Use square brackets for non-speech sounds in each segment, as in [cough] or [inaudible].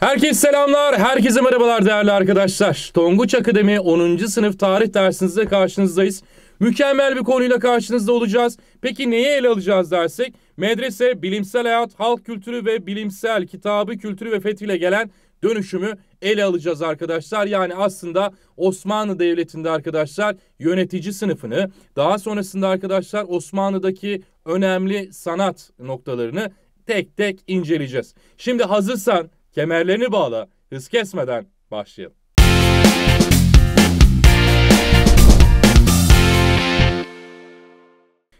Herkes selamlar, herkese merhabalar değerli arkadaşlar. Tonguç Akademi 10. sınıf tarih dersinizde karşınızdayız. Mükemmel bir konuyla karşınızda olacağız. Peki neyi ele alacağız dersek? Medrese, bilimsel hayat, halk kültürü ve bilimsel kitabı kültürü ve fethiyle gelen dönüşümü ele alacağız arkadaşlar. Yani aslında Osmanlı Devleti'nde arkadaşlar yönetici sınıfını, daha sonrasında arkadaşlar Osmanlı'daki önemli sanat noktalarını tek tek inceleyeceğiz. Şimdi hazırsan kemerlerini bağla, hız kesmeden başlayalım.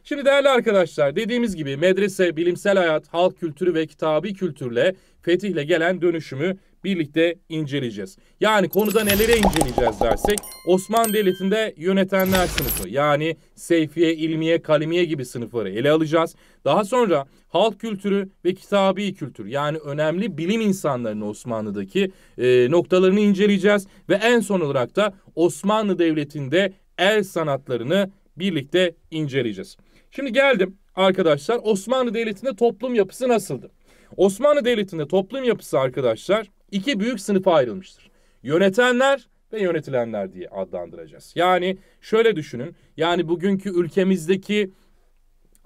Şimdi değerli arkadaşlar dediğimiz gibi medrese, bilimsel hayat, halk kültürü ve kitabi kültürle fetihle gelen dönüşümü birlikte inceleyeceğiz. Yani konuda nelere inceleyeceğiz dersek Osmanlı Devleti'nde yönetenler sınıfı yani Seyfiye, İlmiye, Kalimiye gibi sınıfları ele alacağız. Daha sonra halk kültürü ve kitabi kültür yani önemli bilim insanlarının Osmanlı'daki e, noktalarını inceleyeceğiz. Ve en son olarak da Osmanlı Devleti'nde el sanatlarını birlikte inceleyeceğiz. Şimdi geldim arkadaşlar Osmanlı Devleti'nde toplum yapısı nasıldı? Osmanlı Devleti'nde toplum yapısı arkadaşlar iki büyük sınıfa ayrılmıştır. Yönetenler ve yönetilenler diye adlandıracağız. Yani şöyle düşünün. Yani bugünkü ülkemizdeki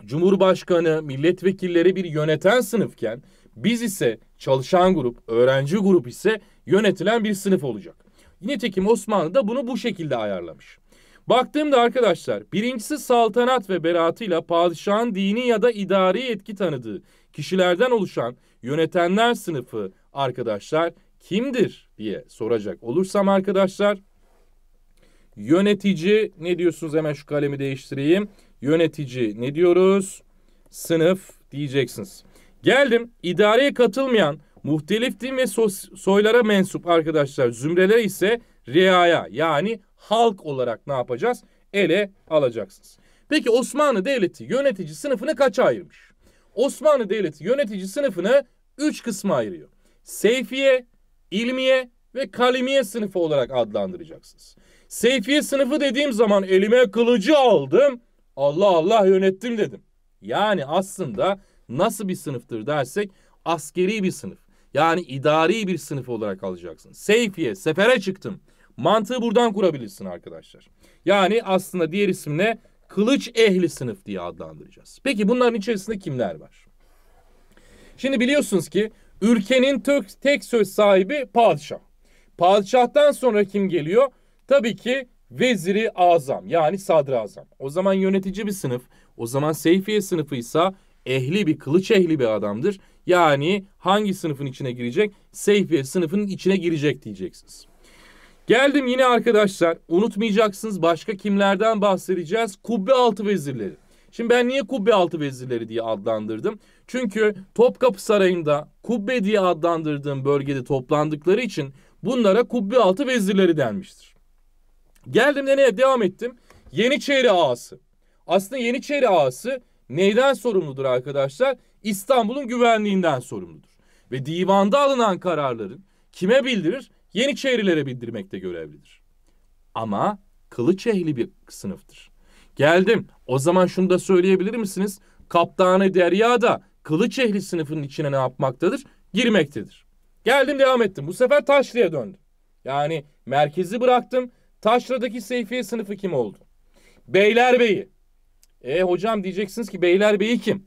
Cumhurbaşkanı, milletvekilleri bir yöneten sınıfken biz ise çalışan grup, öğrenci grup ise yönetilen bir sınıf olacak. Nitekim Osmanlı da bunu bu şekilde ayarlamış. Baktığımda arkadaşlar birincisi saltanat ve beraatıyla padişahın dini ya da idari yetki tanıdığı kişilerden oluşan yönetenler sınıfı arkadaşlar kimdir diye soracak olursam arkadaşlar yönetici ne diyorsunuz hemen şu kalemi değiştireyim. Yönetici ne diyoruz? Sınıf diyeceksiniz. Geldim idareye katılmayan muhtelif din ve soylara mensup arkadaşlar zümreler ise reaya yani halk olarak ne yapacağız? Ele alacaksınız. Peki Osmanlı Devleti yönetici sınıfını kaça ayırmış? Osmanlı Devleti yönetici sınıfını 3 kısma ayırıyor. Seyfiye, ilmiye ve kalimiye sınıfı olarak adlandıracaksınız. Seyfiye sınıfı dediğim zaman elime kılıcı aldım. Allah Allah yönettim dedim. Yani aslında nasıl bir sınıftır dersek askeri bir sınıf. Yani idari bir sınıf olarak alacaksın. Seyfiye, sefere çıktım. Mantığı buradan kurabilirsin arkadaşlar. Yani aslında diğer isimle kılıç ehli sınıf diye adlandıracağız. Peki bunların içerisinde kimler var? Şimdi biliyorsunuz ki Ülkenin tek, tek söz sahibi padişah. Padişah'tan sonra kim geliyor? Tabii ki veziri azam yani sadrazam. O zaman yönetici bir sınıf, o zaman seyfiye sınıfıysa ehli bir kılıç ehli bir adamdır. Yani hangi sınıfın içine girecek? Seyfiye sınıfının içine girecek diyeceksiniz. Geldim yine arkadaşlar unutmayacaksınız başka kimlerden bahsedeceğiz? Kubbe altı vezirleri. Şimdi ben niye kubbe altı vezirleri diye adlandırdım? Çünkü Topkapı Sarayı'nda kubbe diye adlandırdığım bölgede toplandıkları için bunlara kubbe altı vezirleri denmiştir. Geldim de neye devam ettim? Yeniçeri ağası. Aslında Yeniçeri ağası neyden sorumludur arkadaşlar? İstanbul'un güvenliğinden sorumludur. Ve divanda alınan kararların kime bildirir? Yeniçerilere bildirmekte görevlidir. Ama kılıç ehli bir sınıftır. Geldim. O zaman şunu da söyleyebilir misiniz? Kaptanı da kılıç ehli sınıfının içine ne yapmaktadır? Girmektedir. Geldim devam ettim. Bu sefer Taşlıya döndüm. Yani merkezi bıraktım. Taşra'daki Seyfiye sınıfı kim oldu? Beylerbeyi. E hocam diyeceksiniz ki Beylerbeyi kim?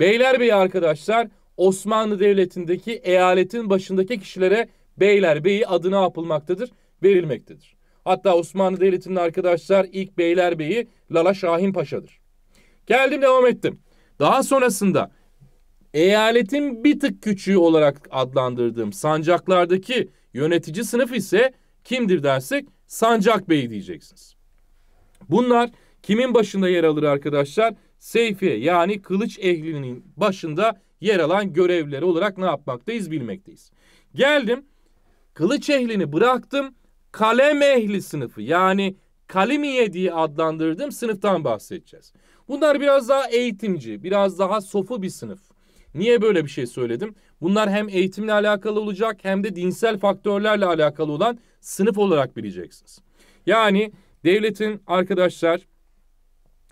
Beylerbeyi arkadaşlar Osmanlı Devleti'ndeki eyaletin başındaki kişilere Beylerbeyi adı ne yapılmaktadır? Verilmektedir. Hatta Osmanlı Devleti'nin arkadaşlar ilk Beylerbeyi Lala Şahin Paşa'dır. Geldim devam ettim. Daha sonrasında Eyaletin bir tık küçüğü olarak adlandırdığım sancaklardaki yönetici sınıf ise kimdir dersek Sancak beyi diyeceksiniz. Bunlar kimin başında yer alır arkadaşlar? Seyfiye yani kılıç ehlinin başında yer alan görevleri olarak ne yapmaktayız bilmekteyiz. Geldim kılıç ehlini bıraktım kalem ehli sınıfı yani kalemiye diye adlandırdığım sınıftan bahsedeceğiz. Bunlar biraz daha eğitimci, biraz daha sofu bir sınıf. Niye böyle bir şey söyledim? Bunlar hem eğitimle alakalı olacak hem de dinsel faktörlerle alakalı olan sınıf olarak bileceksiniz. Yani devletin arkadaşlar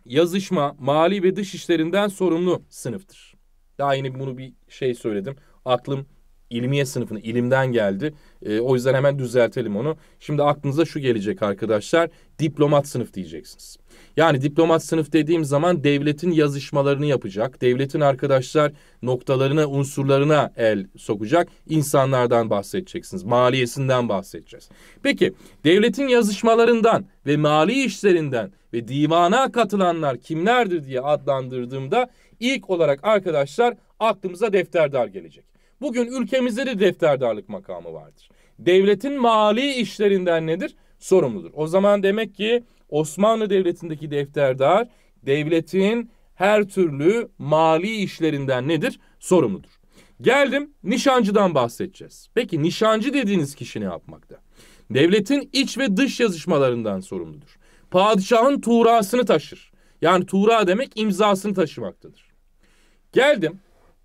yazışma, mali ve dış işlerinden sorumlu sınıftır. Daha yeni bunu bir şey söyledim. Aklım ilmiye sınıfını ilimden geldi. E, o yüzden hemen düzeltelim onu. Şimdi aklınıza şu gelecek arkadaşlar. Diplomat sınıf diyeceksiniz. Yani diplomat sınıf dediğim zaman devletin yazışmalarını yapacak. Devletin arkadaşlar noktalarına, unsurlarına el sokacak. insanlardan bahsedeceksiniz. Maliyesinden bahsedeceğiz. Peki devletin yazışmalarından ve mali işlerinden ve divana katılanlar kimlerdir diye adlandırdığımda ilk olarak arkadaşlar aklımıza defterdar gelecek. Bugün ülkemizde de defterdarlık makamı vardır. Devletin mali işlerinden nedir? Sorumludur. O zaman demek ki Osmanlı Devleti'ndeki defterdar devletin her türlü mali işlerinden nedir? Sorumludur. Geldim nişancıdan bahsedeceğiz. Peki nişancı dediğiniz kişi ne yapmakta? Devletin iç ve dış yazışmalarından sorumludur. Padişahın tuğrasını taşır. Yani tuğra demek imzasını taşımaktadır. Geldim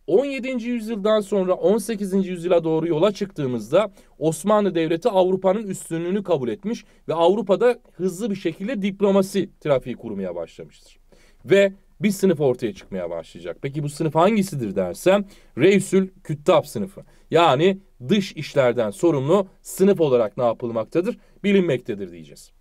17. yüzyıldan sonra 18. yüzyıla doğru yola çıktığımızda Osmanlı Devleti Avrupa'nın üstünlüğünü kabul etmiş ve Avrupa'da hızlı bir şekilde diplomasi trafiği kurmaya başlamıştır. Ve bir sınıf ortaya çıkmaya başlayacak. Peki bu sınıf hangisidir dersem Reysül Küttab sınıfı. Yani dış işlerden sorumlu sınıf olarak ne yapılmaktadır? Bilinmektedir diyeceğiz.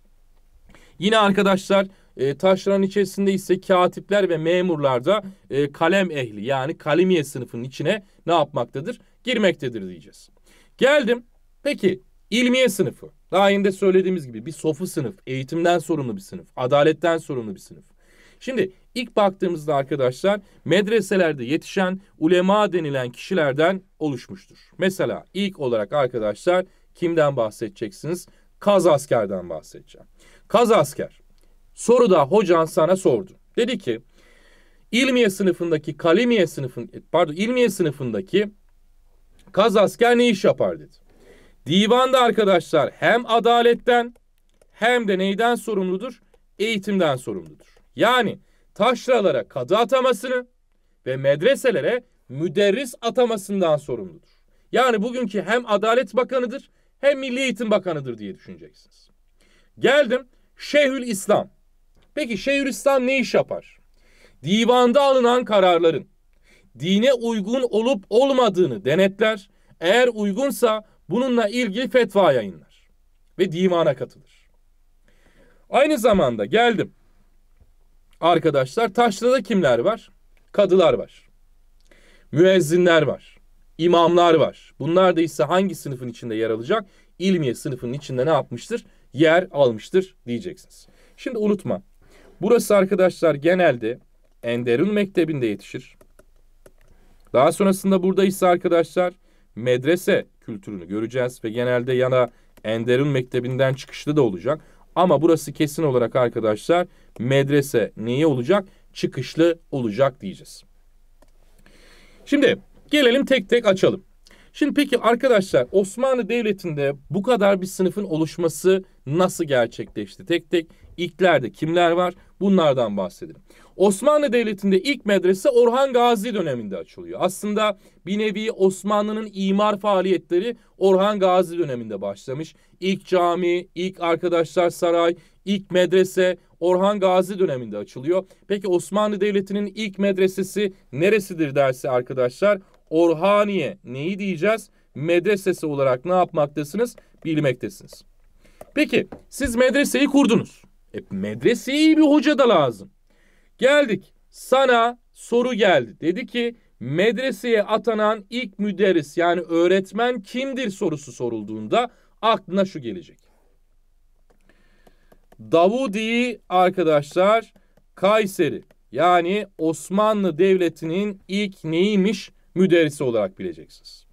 Yine arkadaşlar e, taşların içerisinde ise katipler ve memurlar da e, kalem ehli yani kalemiye sınıfının içine ne yapmaktadır? Girmektedir diyeceğiz. Geldim. Peki ilmiye sınıfı. Daha önce söylediğimiz gibi bir sofu sınıf, eğitimden sorumlu bir sınıf, adaletten sorumlu bir sınıf. Şimdi ilk baktığımızda arkadaşlar medreselerde yetişen ulema denilen kişilerden oluşmuştur. Mesela ilk olarak arkadaşlar kimden bahsedeceksiniz? Kaz askerden bahsedeceğim. Kaz asker Soruda hocan sana sordu. Dedi ki İlmiye sınıfındaki kalimiye sınıfın pardon İlmiye sınıfındaki kaz asker ne iş yapar dedi. Divanda arkadaşlar hem adaletten hem de neyden sorumludur? Eğitimden sorumludur. Yani taşralara kadı atamasını ve medreselere müderris atamasından sorumludur. Yani bugünkü hem Adalet Bakanı'dır hem Milli Eğitim Bakanı'dır diye düşüneceksiniz. Geldim Şeyhül İslam. Peki Şeyhülislam ne iş yapar? Divanda alınan kararların dine uygun olup olmadığını denetler. Eğer uygunsa bununla ilgili fetva yayınlar ve divana katılır. Aynı zamanda geldim. Arkadaşlar taşrada kimler var? Kadılar var. Müezzinler var. İmamlar var. Bunlar da ise hangi sınıfın içinde yer alacak? İlmiye sınıfının içinde ne yapmıştır? Yer almıştır diyeceksiniz. Şimdi unutma. Burası arkadaşlar genelde Enderun Mektebi'nde yetişir. Daha sonrasında burada ise arkadaşlar medrese kültürünü göreceğiz ve genelde yana Enderun Mektebi'nden çıkışlı da olacak. Ama burası kesin olarak arkadaşlar medrese neye olacak? Çıkışlı olacak diyeceğiz. Şimdi gelelim tek tek açalım. Şimdi peki arkadaşlar Osmanlı Devleti'nde bu kadar bir sınıfın oluşması nasıl gerçekleşti? Tek tek ilklerde kimler var? Bunlardan bahsedelim. Osmanlı Devleti'nde ilk medrese Orhan Gazi döneminde açılıyor. Aslında bir nevi Osmanlı'nın imar faaliyetleri Orhan Gazi döneminde başlamış. İlk cami, ilk arkadaşlar saray, ilk medrese Orhan Gazi döneminde açılıyor. Peki Osmanlı Devleti'nin ilk medresesi neresidir dersi arkadaşlar? Orhaniye neyi diyeceğiz? Medresesi olarak ne yapmaktasınız? Bilmektesiniz. Peki siz medreseyi kurdunuz. E, medreseye iyi bir hoca da lazım. Geldik. Sana soru geldi. Dedi ki medreseye atanan ilk müderris yani öğretmen kimdir sorusu sorulduğunda aklına şu gelecek. Davudi arkadaşlar Kayseri yani Osmanlı Devleti'nin ilk neymiş müderrisi olarak bileceksiniz.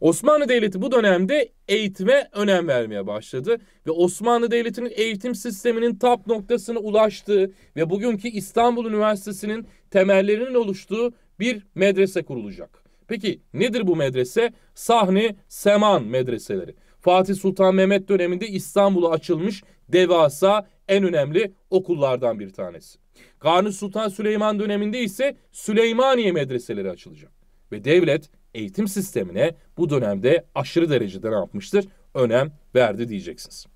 Osmanlı Devleti bu dönemde eğitime önem vermeye başladı ve Osmanlı Devleti'nin eğitim sisteminin tap noktasına ulaştığı ve bugünkü İstanbul Üniversitesi'nin temellerinin oluştuğu bir medrese kurulacak. Peki nedir bu medrese? Sahne Seman medreseleri. Fatih Sultan Mehmet döneminde İstanbul'a açılmış devasa en önemli okullardan bir tanesi. Kanuni Sultan Süleyman döneminde ise Süleymaniye medreseleri açılacak. Ve devlet eğitim sistemine bu dönemde aşırı derecede ne yapmıştır? Önem verdi diyeceksiniz.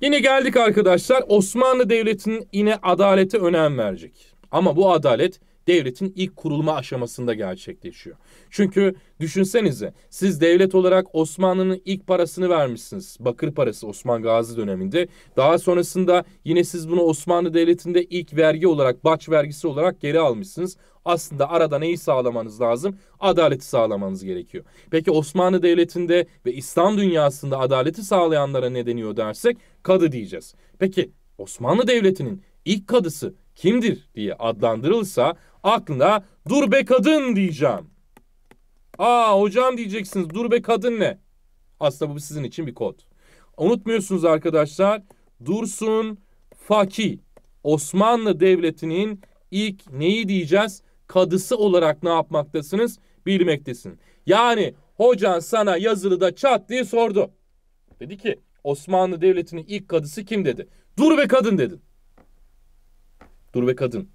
Yine geldik arkadaşlar Osmanlı Devleti'nin yine adalete önem verecek. Ama bu adalet devletin ilk kurulma aşamasında gerçekleşiyor. Çünkü düşünsenize siz devlet olarak Osmanlı'nın ilk parasını vermişsiniz. Bakır parası Osman Gazi döneminde. Daha sonrasında yine siz bunu Osmanlı Devleti'nde ilk vergi olarak, baç vergisi olarak geri almışsınız. Aslında arada neyi sağlamanız lazım? Adaleti sağlamanız gerekiyor. Peki Osmanlı Devleti'nde ve İslam dünyasında adaleti sağlayanlara ne deniyor dersek kadı diyeceğiz. Peki Osmanlı Devleti'nin ilk kadısı kimdir diye adlandırılsa aklına dur be kadın diyeceğim. Aa hocam diyeceksiniz dur be kadın ne? Aslında bu sizin için bir kod. Unutmuyorsunuz arkadaşlar Dursun Faki Osmanlı Devleti'nin ilk neyi diyeceğiz? Kadısı olarak ne yapmaktasınız? Bilmektesin. Yani hocan sana yazılı da çat diye sordu. Dedi ki Osmanlı Devleti'nin ilk kadısı kim dedi. Dur be kadın dedin. Dur be kadın.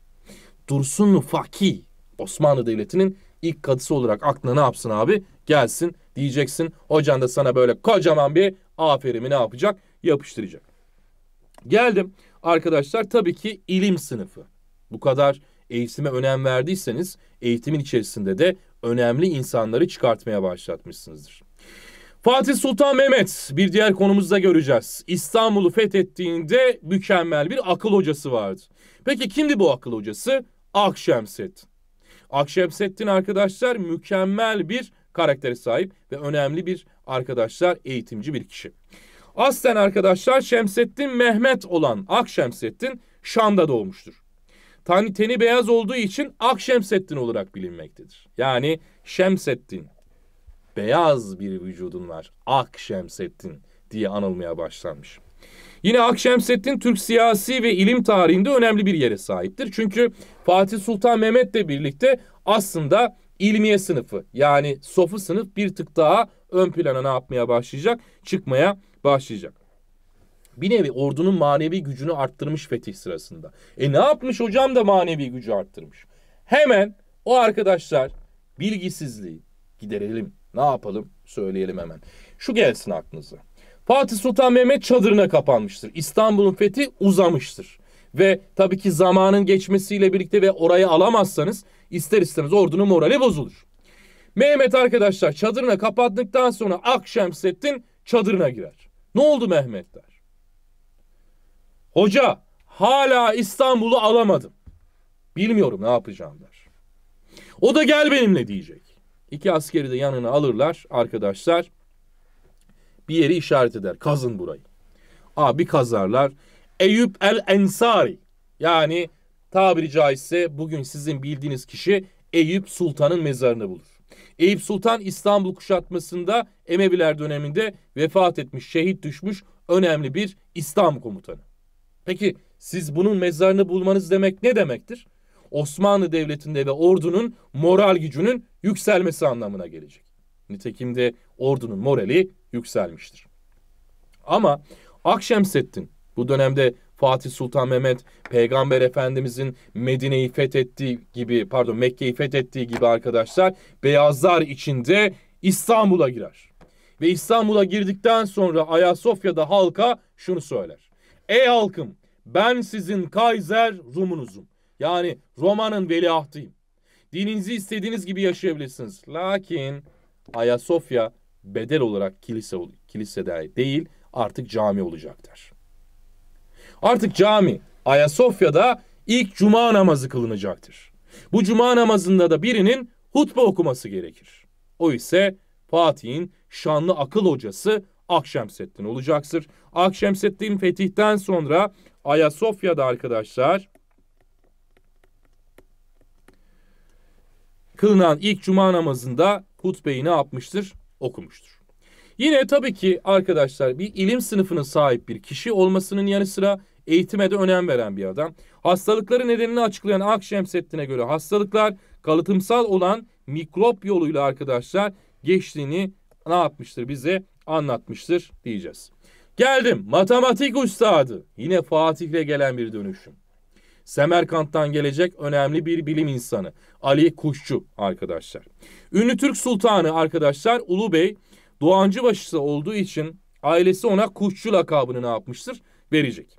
Dursun Fakih Osmanlı Devleti'nin ilk kadısı olarak aklına ne yapsın abi? Gelsin diyeceksin. Hocan da sana böyle kocaman bir aferimi ne yapacak? Yapıştıracak. Geldim arkadaşlar tabii ki ilim sınıfı. Bu kadar eğitime önem verdiyseniz eğitimin içerisinde de önemli insanları çıkartmaya başlatmışsınızdır. Fatih Sultan Mehmet bir diğer konumuzda göreceğiz. İstanbul'u fethettiğinde mükemmel bir akıl hocası vardı. Peki kimdi bu akıl hocası? Akşemseddin. Akşemseddin arkadaşlar mükemmel bir karaktere sahip ve önemli bir arkadaşlar eğitimci bir kişi. Aslen arkadaşlar Şemseddin Mehmet olan Akşemseddin Şam'da doğmuştur. Tani teni beyaz olduğu için Akşemseddin olarak bilinmektedir. Yani Şemseddin beyaz bir vücudun var Akşemseddin diye anılmaya başlanmış. Yine Akşemseddin Türk siyasi ve ilim tarihinde önemli bir yere sahiptir. Çünkü Fatih Sultan Mehmet Mehmet'le birlikte aslında ilmiye sınıfı yani sofu sınıf bir tık daha ön plana ne yapmaya başlayacak? Çıkmaya başlayacak. Bir nevi ordunun manevi gücünü arttırmış fetih sırasında. E ne yapmış hocam da manevi gücü arttırmış. Hemen o arkadaşlar bilgisizliği giderelim. Ne yapalım? Söyleyelim hemen. Şu gelsin aklınıza. Fatih Sultan Mehmet çadırına kapanmıştır. İstanbul'un fethi uzamıştır. Ve tabii ki zamanın geçmesiyle birlikte ve orayı alamazsanız ister istemez ordunun morali bozulur. Mehmet arkadaşlar çadırına kapattıktan sonra Akşemseddin çadırına girer. Ne oldu Mehmet der. Hoca hala İstanbul'u alamadım. Bilmiyorum ne yapacağım der. O da gel benimle diyecek. İki askeri de yanına alırlar arkadaşlar bir yeri işaret eder. Kazın burayı. Abi kazarlar. Eyüp el Ensari. Yani tabiri caizse bugün sizin bildiğiniz kişi Eyüp Sultan'ın mezarını bulur. Eyüp Sultan İstanbul kuşatmasında Emeviler döneminde vefat etmiş, şehit düşmüş önemli bir İslam komutanı. Peki siz bunun mezarını bulmanız demek ne demektir? Osmanlı Devleti'nde ve ordunun moral gücünün yükselmesi anlamına gelecek. Nitekim de ordunun morali yükselmiştir. Ama Akşemseddin bu dönemde Fatih Sultan Mehmet Peygamber Efendimizin Medine'yi fethettiği gibi pardon Mekke'yi fethettiği gibi arkadaşlar beyazlar içinde İstanbul'a girer. Ve İstanbul'a girdikten sonra Ayasofya'da halka şunu söyler. Ey halkım ben sizin Kaiser Rumunuzum. Yani Roma'nın veliahtıyım. Dininizi istediğiniz gibi yaşayabilirsiniz. Lakin Ayasofya bedel olarak kilise kilisede değil artık cami olacaktır. Artık cami Ayasofya'da ilk cuma namazı kılınacaktır. Bu cuma namazında da birinin hutbe okuması gerekir. O ise Fatih'in şanlı akıl hocası Akşemseddin olacaktır. Akşemseddin fetihten sonra Ayasofya'da arkadaşlar kılınan ilk cuma namazında hutbeyi ne yapmıştır? okumuştur. Yine tabii ki arkadaşlar bir ilim sınıfına sahip bir kişi olmasının yanı sıra eğitime de önem veren bir adam. Hastalıkları nedenini açıklayan Akşemsettin'e göre hastalıklar kalıtımsal olan mikrop yoluyla arkadaşlar geçtiğini ne yapmıştır bize anlatmıştır diyeceğiz. Geldim matematik ustadı. Yine Fatih'le gelen bir dönüşüm. Semerkant'tan gelecek önemli bir bilim insanı. Ali Kuşçu arkadaşlar. Ünlü Türk Sultanı arkadaşlar Ulu Bey Doğancı başısı olduğu için ailesi ona Kuşçu lakabını ne yapmıştır? Verecek.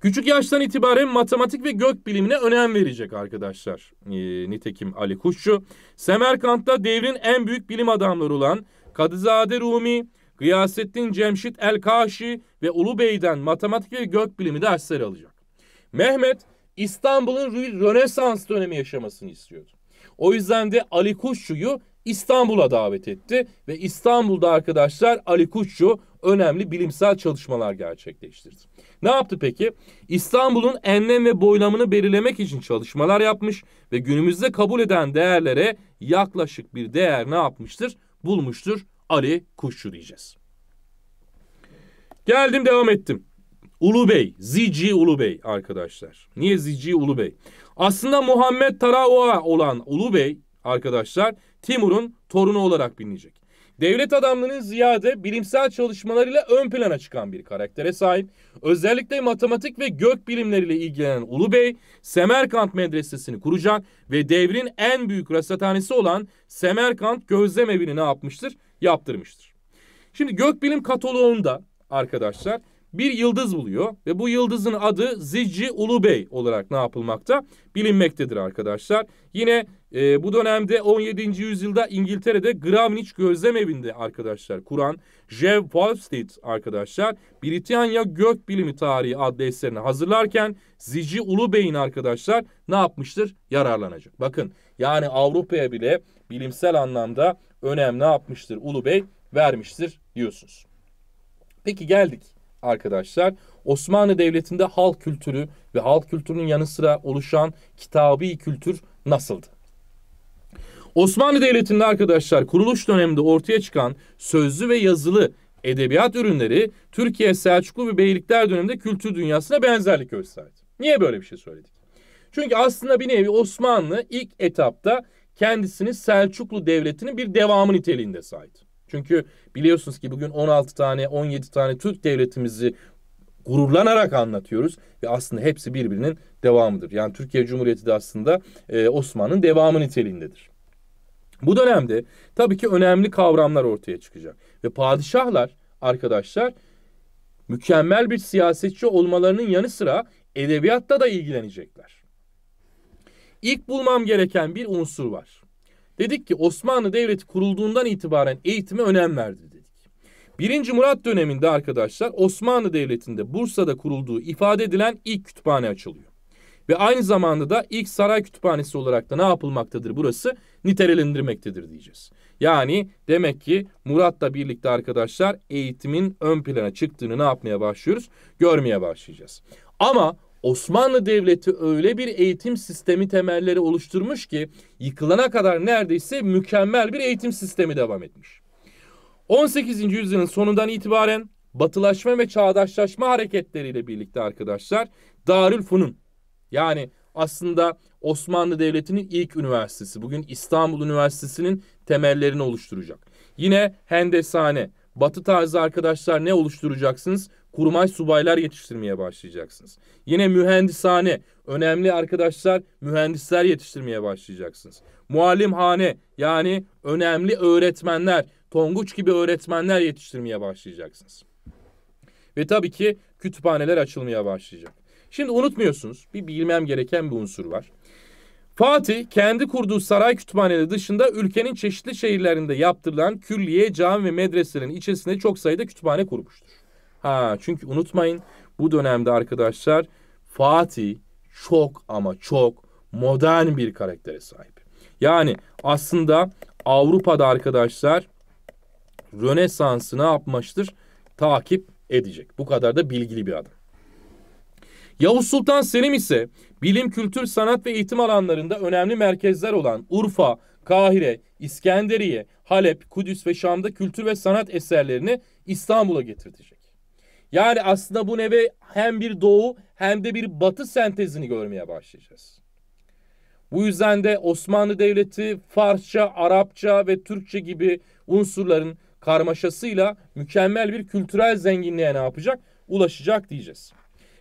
Küçük yaştan itibaren matematik ve gök bilimine önem verecek arkadaşlar. E, nitekim Ali Kuşçu. Semerkant'ta devrin en büyük bilim adamları olan Kadızade Rumi, Gıyasettin Cemşit El-Kaşi ve Ulubey'den matematik ve gök bilimi dersleri alacak. Mehmet İstanbul'un Rönesans dönemi yaşamasını istiyordu. O yüzden de Ali Kuşçu'yu İstanbul'a davet etti ve İstanbul'da arkadaşlar Ali Kuşçu önemli bilimsel çalışmalar gerçekleştirdi. Ne yaptı peki? İstanbul'un enlem ve boylamını belirlemek için çalışmalar yapmış ve günümüzde kabul eden değerlere yaklaşık bir değer ne yapmıştır? Bulmuştur Ali Kuşçu diyeceğiz. Geldim devam ettim. Ulubey, Zici Ulubey arkadaşlar. Niye Zici Ulubey? Aslında Muhammed Taraua olan Ulubey arkadaşlar Timur'un torunu olarak bilinecek. Devlet adamlığının ziyade bilimsel çalışmalarıyla ön plana çıkan bir karaktere sahip. Özellikle matematik ve gök bilimleriyle ilgilenen Ulu Bey, Semerkant Medresesini kuracak ve devrin en büyük rasathanesi olan Semerkant Gözlem Evi'ni ne yapmıştır? Yaptırmıştır. Şimdi gök bilim kataloğunda arkadaşlar bir yıldız buluyor ve bu yıldızın adı Zici Ulubey olarak ne yapılmakta? Bilinmektedir arkadaşlar. Yine e, bu dönemde 17. yüzyılda İngiltere'de Greenwich Gözlem Evi'nde arkadaşlar kuran Jeff Wolfstead arkadaşlar Britanya Gök Bilimi Tarihi adlı eserini hazırlarken Zici Ulubey'in arkadaşlar ne yapmıştır? Yararlanacak. Bakın yani Avrupa'ya bile bilimsel anlamda önem ne yapmıştır Ulubey vermiştir diyorsunuz. Peki geldik arkadaşlar Osmanlı Devleti'nde halk kültürü ve halk kültürünün yanı sıra oluşan kitabi kültür nasıldı? Osmanlı Devleti'nde arkadaşlar kuruluş döneminde ortaya çıkan sözlü ve yazılı edebiyat ürünleri Türkiye Selçuklu ve Beylikler döneminde kültür dünyasına benzerlik gösterdi. Niye böyle bir şey söyledik? Çünkü aslında bir nevi Osmanlı ilk etapta kendisini Selçuklu Devleti'nin bir devamı niteliğinde saydı. Çünkü biliyorsunuz ki bugün 16 tane 17 tane Türk devletimizi gururlanarak anlatıyoruz ve aslında hepsi birbirinin devamıdır. Yani Türkiye Cumhuriyeti de aslında e, Osman'ın devamı niteliğindedir. Bu dönemde tabii ki önemli kavramlar ortaya çıkacak ve padişahlar arkadaşlar mükemmel bir siyasetçi olmalarının yanı sıra edebiyatta da ilgilenecekler. İlk bulmam gereken bir unsur var. Dedik ki Osmanlı Devleti kurulduğundan itibaren eğitime önem verdi dedik. Birinci Murat döneminde arkadaşlar Osmanlı Devleti'nde Bursa'da kurulduğu ifade edilen ilk kütüphane açılıyor. Ve aynı zamanda da ilk saray kütüphanesi olarak da ne yapılmaktadır burası? Nitelendirmektedir diyeceğiz. Yani demek ki Murat'la birlikte arkadaşlar eğitimin ön plana çıktığını ne yapmaya başlıyoruz? Görmeye başlayacağız. Ama Osmanlı Devleti öyle bir eğitim sistemi temelleri oluşturmuş ki yıkılana kadar neredeyse mükemmel bir eğitim sistemi devam etmiş. 18. yüzyılın sonundan itibaren batılaşma ve çağdaşlaşma hareketleriyle birlikte arkadaşlar Darülfunun yani aslında Osmanlı Devleti'nin ilk üniversitesi bugün İstanbul Üniversitesi'nin temellerini oluşturacak. Yine hendesane, batı tarzı arkadaşlar ne oluşturacaksınız? kurmay subaylar yetiştirmeye başlayacaksınız. Yine mühendisane önemli arkadaşlar mühendisler yetiştirmeye başlayacaksınız. Muallimhane yani önemli öğretmenler, Tonguç gibi öğretmenler yetiştirmeye başlayacaksınız. Ve tabii ki kütüphaneler açılmaya başlayacak. Şimdi unutmuyorsunuz bir bilmem gereken bir unsur var. Fatih kendi kurduğu saray kütüphaneleri dışında ülkenin çeşitli şehirlerinde yaptırılan külliye, cami ve medreselerin içerisinde çok sayıda kütüphane kurmuştur. Ha çünkü unutmayın bu dönemde arkadaşlar Fatih çok ama çok modern bir karaktere sahip. Yani aslında Avrupa'da arkadaşlar Rönesansını yapmıştır? Takip edecek. Bu kadar da bilgili bir adam. Yavuz Sultan Selim ise bilim, kültür, sanat ve eğitim alanlarında önemli merkezler olan Urfa, Kahire, İskenderiye, Halep, Kudüs ve Şam'da kültür ve sanat eserlerini İstanbul'a getirecek. Yani aslında bu neve hem bir doğu hem de bir batı sentezini görmeye başlayacağız. Bu yüzden de Osmanlı Devleti Farsça, Arapça ve Türkçe gibi unsurların karmaşasıyla mükemmel bir kültürel zenginliğe ne yapacak? Ulaşacak diyeceğiz.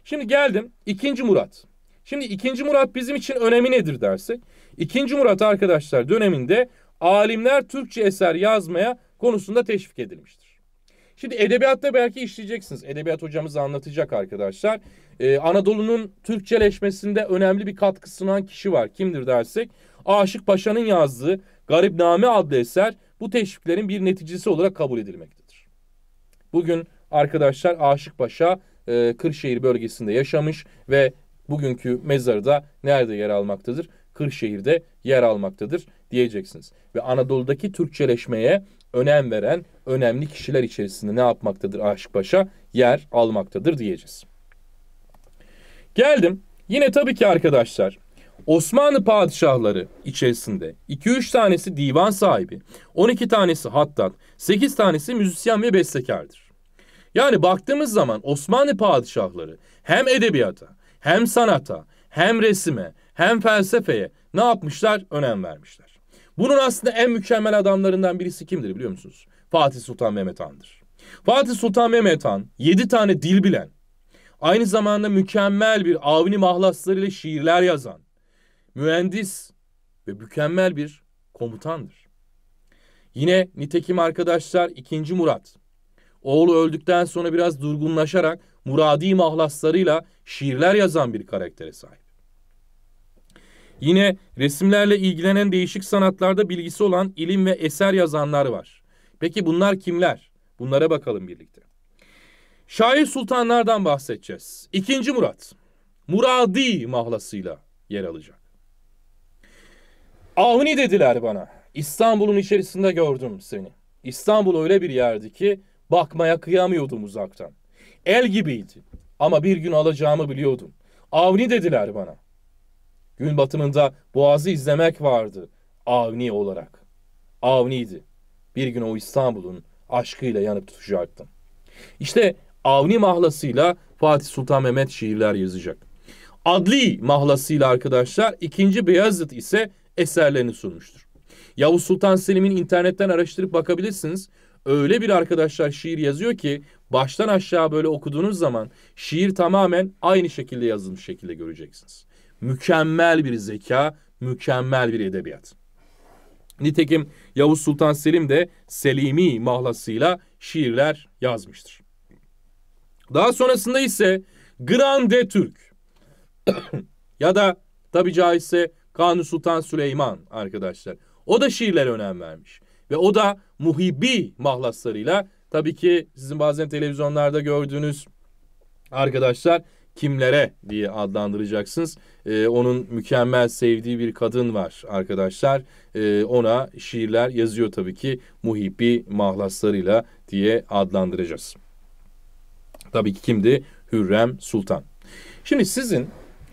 Şimdi geldim 2. Murat. Şimdi 2. Murat bizim için önemi nedir dersek? 2. Murat arkadaşlar döneminde alimler Türkçe eser yazmaya konusunda teşvik edilmiştir. Şimdi edebiyatta belki işleyeceksiniz. Edebiyat hocamız anlatacak arkadaşlar. Ee, Anadolu'nun Türkçeleşmesinde önemli bir katkı sunan kişi var. Kimdir dersek? Aşık Paşa'nın yazdığı Garibname adlı eser bu teşviklerin bir neticesi olarak kabul edilmektedir. Bugün arkadaşlar Aşık Paşa e, Kırşehir bölgesinde yaşamış ve bugünkü mezarı da nerede yer almaktadır? Kırşehir'de yer almaktadır diyeceksiniz. Ve Anadolu'daki Türkçeleşmeye önem veren önemli kişiler içerisinde ne yapmaktadır Aşık Paşa? Yer almaktadır diyeceğiz. Geldim. Yine tabii ki arkadaşlar Osmanlı padişahları içerisinde 2-3 tanesi divan sahibi, 12 tanesi hattat, 8 tanesi müzisyen ve bestekardır. Yani baktığımız zaman Osmanlı padişahları hem edebiyata, hem sanata, hem resime, hem felsefeye ne yapmışlar? Önem vermişler. Bunun aslında en mükemmel adamlarından birisi kimdir biliyor musunuz? Fatih Sultan Mehmet Han'dır. Fatih Sultan Mehmet Han 7 tane dil bilen, aynı zamanda mükemmel bir avni mahlaslarıyla şiirler yazan, mühendis ve mükemmel bir komutandır. Yine nitekim arkadaşlar 2. Murat, oğlu öldükten sonra biraz durgunlaşarak muradi mahlaslarıyla şiirler yazan bir karaktere sahip. Yine resimlerle ilgilenen değişik sanatlarda bilgisi olan ilim ve eser yazanlar var. Peki bunlar kimler? Bunlara bakalım birlikte. Şair sultanlardan bahsedeceğiz. İkinci Murat, Muradi mahlasıyla yer alacak. Avni dediler bana. İstanbul'un içerisinde gördüm seni. İstanbul öyle bir yerdi ki bakmaya kıyamıyordum uzaktan. El gibiydi. ama bir gün alacağımı biliyordum. Avni dediler bana. Gün batımında boğazı izlemek vardı avni olarak. Avniydi. Bir gün o İstanbul'un aşkıyla yanıp tutacaktı. İşte Avni mahlasıyla Fatih Sultan Mehmet şiirler yazacak. Adli mahlasıyla arkadaşlar 2. Beyazıt ise eserlerini sunmuştur. Yavuz Sultan Selim'in internetten araştırıp bakabilirsiniz. Öyle bir arkadaşlar şiir yazıyor ki baştan aşağı böyle okuduğunuz zaman şiir tamamen aynı şekilde yazılmış şekilde göreceksiniz. Mükemmel bir zeka, mükemmel bir edebiyat. Nitekim Yavuz Sultan Selim de Selimi mahlasıyla şiirler yazmıştır. Daha sonrasında ise Grande Türk [coughs] ya da tabi caizse Kanuni Sultan Süleyman arkadaşlar. O da şiirlere önem vermiş. Ve o da muhibi mahlaslarıyla tabii ki sizin bazen televizyonlarda gördüğünüz arkadaşlar kimlere diye adlandıracaksınız. Ee, onun mükemmel sevdiği bir kadın var arkadaşlar. Ee, ona şiirler yazıyor tabii ki muhibbi mahlaslarıyla diye adlandıracağız. Tabii ki kimdi? Hürrem Sultan. Şimdi sizin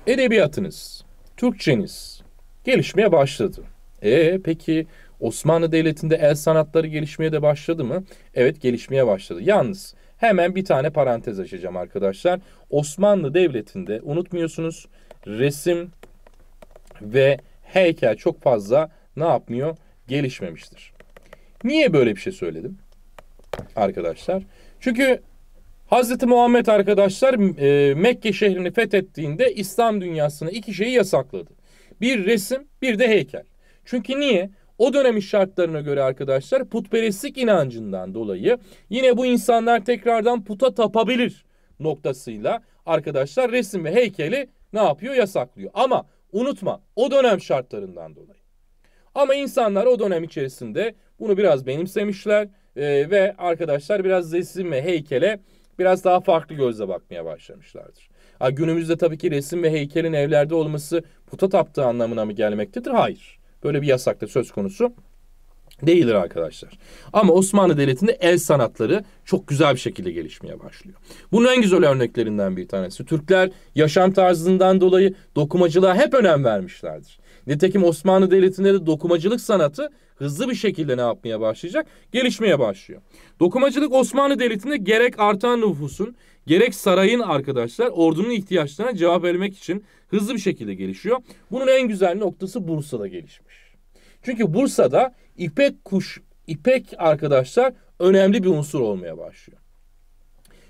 edebiyatınız, Türkçeniz gelişmeye başladı. E peki Osmanlı Devleti'nde el sanatları gelişmeye de başladı mı? Evet gelişmeye başladı. Yalnız Hemen bir tane parantez açacağım arkadaşlar. Osmanlı Devleti'nde unutmuyorsunuz resim ve heykel çok fazla ne yapmıyor? Gelişmemiştir. Niye böyle bir şey söyledim arkadaşlar? Çünkü Hazreti Muhammed arkadaşlar e, Mekke şehrini fethettiğinde İslam dünyasına iki şeyi yasakladı. Bir resim bir de heykel. Çünkü niye? O dönemin şartlarına göre arkadaşlar putperestlik inancından dolayı yine bu insanlar tekrardan puta tapabilir noktasıyla arkadaşlar resim ve heykeli ne yapıyor yasaklıyor. Ama unutma o dönem şartlarından dolayı. Ama insanlar o dönem içerisinde bunu biraz benimsemişler e, ve arkadaşlar biraz resim ve heykele biraz daha farklı gözle bakmaya başlamışlardır. Ha, günümüzde tabii ki resim ve heykelin evlerde olması puta taptığı anlamına mı gelmektedir? Hayır. Böyle bir yasak da söz konusu değildir arkadaşlar. Ama Osmanlı Devleti'nde el sanatları çok güzel bir şekilde gelişmeye başlıyor. Bunun en güzel örneklerinden bir tanesi. Türkler yaşam tarzından dolayı dokumacılığa hep önem vermişlerdir. Nitekim Osmanlı Devleti'nde de dokumacılık sanatı hızlı bir şekilde ne yapmaya başlayacak? Gelişmeye başlıyor. Dokumacılık Osmanlı Devleti'nde gerek artan nüfusun gerek sarayın arkadaşlar ordunun ihtiyaçlarına cevap vermek için hızlı bir şekilde gelişiyor. Bunun en güzel noktası Bursa'da gelişmiş. Çünkü Bursa'da ipek kuş, ipek arkadaşlar önemli bir unsur olmaya başlıyor.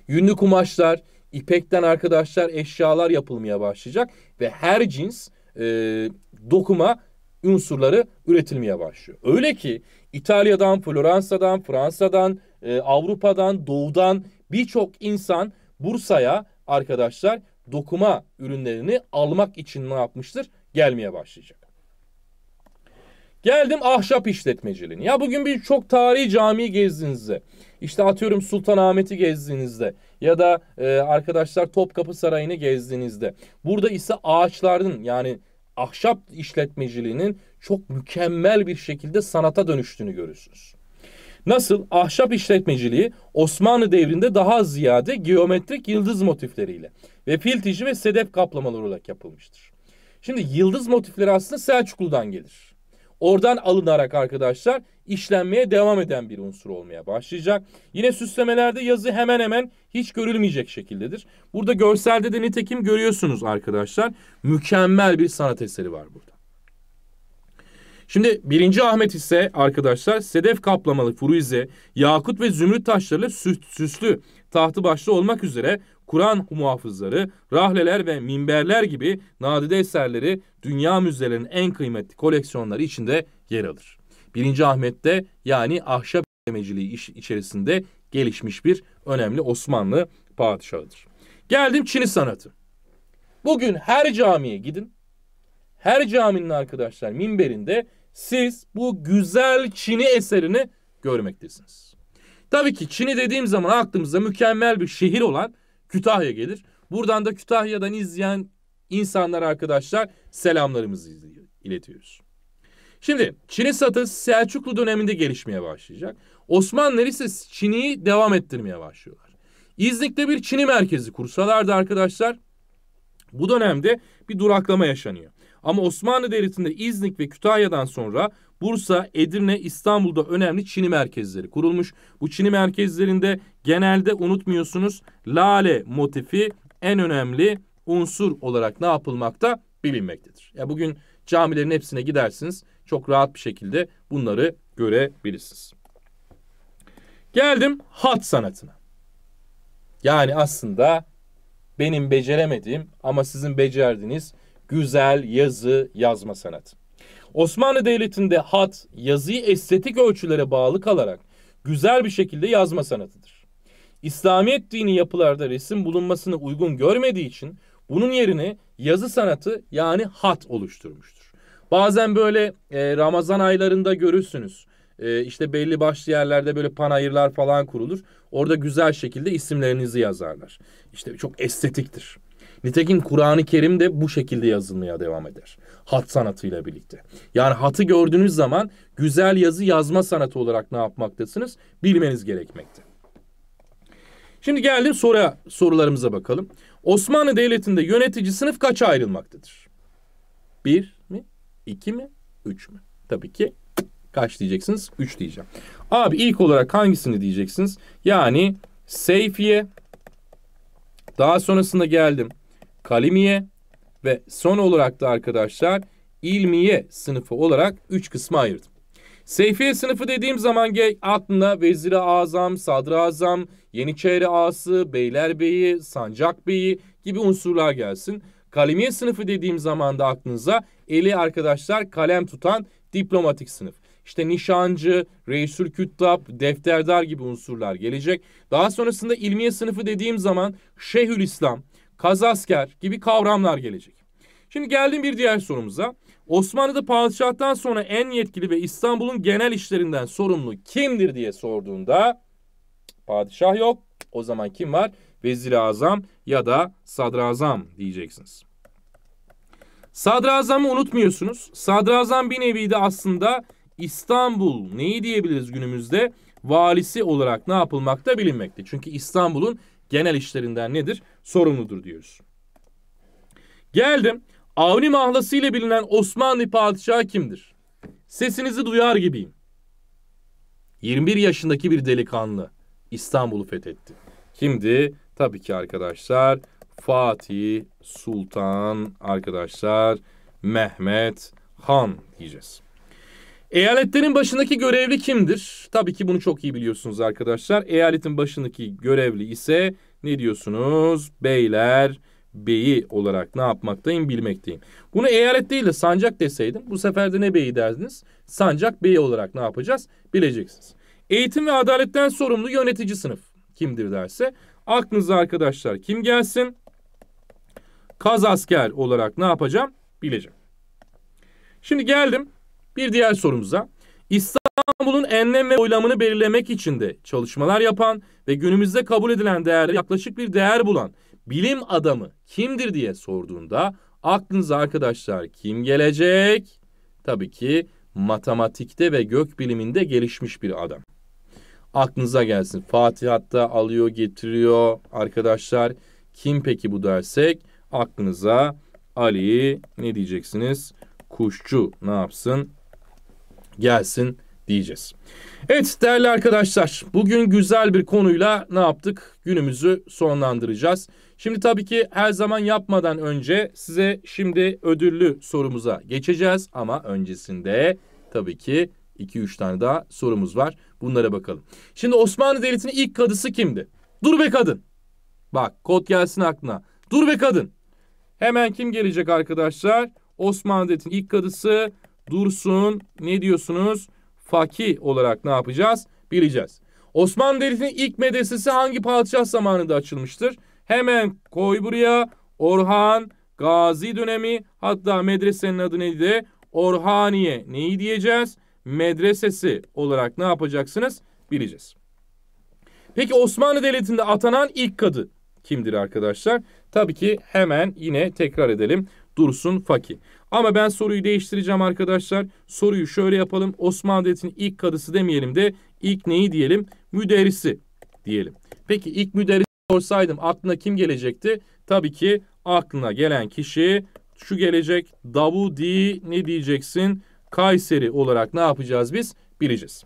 Yünlü kumaşlar, ipekten arkadaşlar eşyalar yapılmaya başlayacak ve her cins e, dokuma unsurları üretilmeye başlıyor. Öyle ki İtalya'dan, Floransa'dan, Fransa'dan, e, Avrupa'dan, Doğu'dan birçok insan Bursa'ya arkadaşlar dokuma ürünlerini almak için ne yapmıştır? Gelmeye başlayacak. Geldim ahşap işletmeciliğine. Ya bugün bir çok tarihi cami gezdiğinizde, işte atıyorum Sultanahmet'i gezdiğinizde ya da e, arkadaşlar Topkapı Sarayı'nı gezdiğinizde burada ise ağaçların yani ahşap işletmeciliğinin çok mükemmel bir şekilde sanata dönüştüğünü görürsünüz. Nasıl? Ahşap işletmeciliği Osmanlı devrinde daha ziyade geometrik yıldız motifleriyle ve filtici ve sedef kaplamaları olarak yapılmıştır. Şimdi yıldız motifleri aslında Selçuklu'dan gelir. Oradan alınarak arkadaşlar işlenmeye devam eden bir unsur olmaya başlayacak. Yine süslemelerde yazı hemen hemen hiç görülmeyecek şekildedir. Burada görselde de nitekim görüyorsunuz arkadaşlar. Mükemmel bir sanat eseri var burada. Şimdi 1. Ahmet ise arkadaşlar sedef kaplamalı furuize, yakut ve zümrüt taşlarıyla süslü tahtı başlı olmak üzere Kur'an muhafızları, rahleler ve minberler gibi nadide eserleri dünya müzelerinin en kıymetli koleksiyonları içinde yer alır. 1. Ahmet'te yani ahşap demeciliği iş içerisinde gelişmiş bir önemli Osmanlı padişahıdır. Geldim Çin'i sanatı. Bugün her camiye gidin. Her caminin arkadaşlar minberinde siz bu güzel Çin'i eserini görmektesiniz. Tabii ki Çin'i dediğim zaman aklımızda mükemmel bir şehir olan Kütahya gelir. Buradan da Kütahya'dan izleyen insanlar arkadaşlar selamlarımızı iletiyoruz. Şimdi Çin'i satı Selçuklu döneminde gelişmeye başlayacak. Osmanlılar ise Çin'i devam ettirmeye başlıyorlar. İznik'te bir Çin'i merkezi kursalardı arkadaşlar. Bu dönemde bir duraklama yaşanıyor. Ama Osmanlı Devleti'nde İznik ve Kütahya'dan sonra Bursa, Edirne, İstanbul'da önemli Çini merkezleri kurulmuş. Bu Çini merkezlerinde genelde unutmuyorsunuz lale motifi en önemli unsur olarak ne yapılmakta bilinmektedir. Ya bugün camilerin hepsine gidersiniz. Çok rahat bir şekilde bunları görebilirsiniz. Geldim hat sanatına. Yani aslında benim beceremediğim ama sizin becerdiğiniz güzel yazı yazma sanatı. Osmanlı Devleti'nde hat yazıyı estetik ölçülere bağlı kalarak güzel bir şekilde yazma sanatıdır. İslamiyet dini yapılarda resim bulunmasını uygun görmediği için bunun yerine yazı sanatı yani hat oluşturmuştur. Bazen böyle e, Ramazan aylarında görürsünüz. E, işte belli başlı yerlerde böyle panayırlar falan kurulur. Orada güzel şekilde isimlerinizi yazarlar. İşte çok estetiktir. Nitekim Kur'an-ı Kerim de bu şekilde yazılmaya devam eder. Hat sanatıyla birlikte. Yani hatı gördüğünüz zaman güzel yazı yazma sanatı olarak ne yapmaktasınız? Bilmeniz gerekmekte. Şimdi geldim soru sorularımıza bakalım. Osmanlı Devleti'nde yönetici sınıf kaça ayrılmaktadır? Bir mi? İki mi? Üç mü? Tabii ki kaç diyeceksiniz? Üç diyeceğim. Abi ilk olarak hangisini diyeceksiniz? Yani Seyfiye. Daha sonrasında geldim kalimiye ve son olarak da arkadaşlar ilmiye sınıfı olarak 3 kısma ayırdım. Seyfiye sınıfı dediğim zaman aklına Vezir-i Azam, Sadrazam, Yeniçeri Ağası, Beylerbeyi, sancakbeyi gibi unsurlar gelsin. Kalemiye sınıfı dediğim zaman da aklınıza eli arkadaşlar kalem tutan diplomatik sınıf. İşte nişancı, reisül küttab, defterdar gibi unsurlar gelecek. Daha sonrasında ilmiye sınıfı dediğim zaman Şeyhül İslam, kazasker gibi kavramlar gelecek. Şimdi geldim bir diğer sorumuza. Osmanlı'da padişahtan sonra en yetkili ve İstanbul'un genel işlerinden sorumlu kimdir diye sorduğunda padişah yok. O zaman kim var? Vezir-i Azam ya da Sadrazam diyeceksiniz. Sadrazam'ı unutmuyorsunuz. Sadrazam bir nevi de aslında İstanbul neyi diyebiliriz günümüzde? Valisi olarak ne yapılmakta bilinmekte. Çünkü İstanbul'un genel işlerinden nedir? Sorumludur diyoruz. Geldim. Avni mahlası ile bilinen Osmanlı padişahı kimdir? Sesinizi duyar gibiyim. 21 yaşındaki bir delikanlı İstanbul'u fethetti. Kimdi? Tabii ki arkadaşlar Fatih Sultan arkadaşlar Mehmet Han diyeceğiz. Eyaletlerin başındaki görevli kimdir? Tabii ki bunu çok iyi biliyorsunuz arkadaşlar. Eyaletin başındaki görevli ise ne diyorsunuz? Beyler beyi olarak ne yapmaktayım bilmekteyim. Bunu eyalet değil de sancak deseydim bu sefer de ne beyi derdiniz? Sancak beyi olarak ne yapacağız? Bileceksiniz. Eğitim ve adaletten sorumlu yönetici sınıf kimdir derse aklınıza arkadaşlar kim gelsin? Kaz asker olarak ne yapacağım? Bileceğim. Şimdi geldim bir diğer sorumuza İstanbul'un enlem ve boylamını belirlemek için de çalışmalar yapan ve günümüzde kabul edilen değerde yaklaşık bir değer bulan bilim adamı kimdir diye sorduğunda aklınıza arkadaşlar kim gelecek? Tabii ki matematikte ve gök biliminde gelişmiş bir adam. Aklınıza gelsin. Fatih hatta alıyor getiriyor arkadaşlar. Kim peki bu dersek? Aklınıza Ali ne diyeceksiniz? Kuşçu ne yapsın? gelsin diyeceğiz. Evet değerli arkadaşlar bugün güzel bir konuyla ne yaptık? Günümüzü sonlandıracağız. Şimdi tabii ki her zaman yapmadan önce size şimdi ödüllü sorumuza geçeceğiz. Ama öncesinde tabii ki 2-3 tane daha sorumuz var. Bunlara bakalım. Şimdi Osmanlı Devleti'nin ilk kadısı kimdi? Dur be kadın. Bak kod gelsin aklına. Dur be kadın. Hemen kim gelecek arkadaşlar? Osmanlı Devleti'nin ilk kadısı dursun ne diyorsunuz? Faki olarak ne yapacağız? Bileceğiz. Osmanlı Devleti'nin ilk medresesi hangi padişah zamanında açılmıştır? Hemen koy buraya Orhan Gazi dönemi hatta medresenin adı neydi? Orhaniye neyi diyeceğiz? Medresesi olarak ne yapacaksınız? Bileceğiz. Peki Osmanlı Devleti'nde atanan ilk kadı kimdir arkadaşlar? Tabii ki hemen yine tekrar edelim. Dursun Faki. Ama ben soruyu değiştireceğim arkadaşlar. Soruyu şöyle yapalım. Osmanlı Devleti'nin ilk kadısı demeyelim de ilk neyi diyelim? Müderrisi diyelim. Peki ilk müderrisi sorsaydım aklına kim gelecekti? Tabii ki aklına gelen kişi şu gelecek. Davudi ne diyeceksin? Kayseri olarak ne yapacağız biz? Bileceğiz.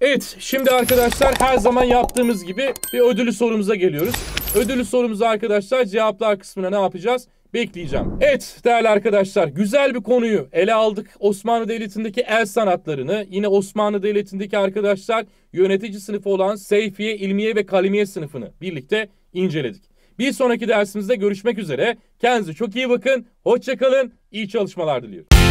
Evet şimdi arkadaşlar her zaman yaptığımız gibi bir ödülü sorumuza geliyoruz. Ödülü sorumuza arkadaşlar cevaplar kısmına ne yapacağız? bekleyeceğim. Evet değerli arkadaşlar güzel bir konuyu ele aldık. Osmanlı Devleti'ndeki el sanatlarını yine Osmanlı Devleti'ndeki arkadaşlar yönetici sınıfı olan Seyfiye, İlmiye ve Kalimiye sınıfını birlikte inceledik. Bir sonraki dersimizde görüşmek üzere. Kendinize çok iyi bakın. Hoşçakalın. İyi çalışmalar diliyorum.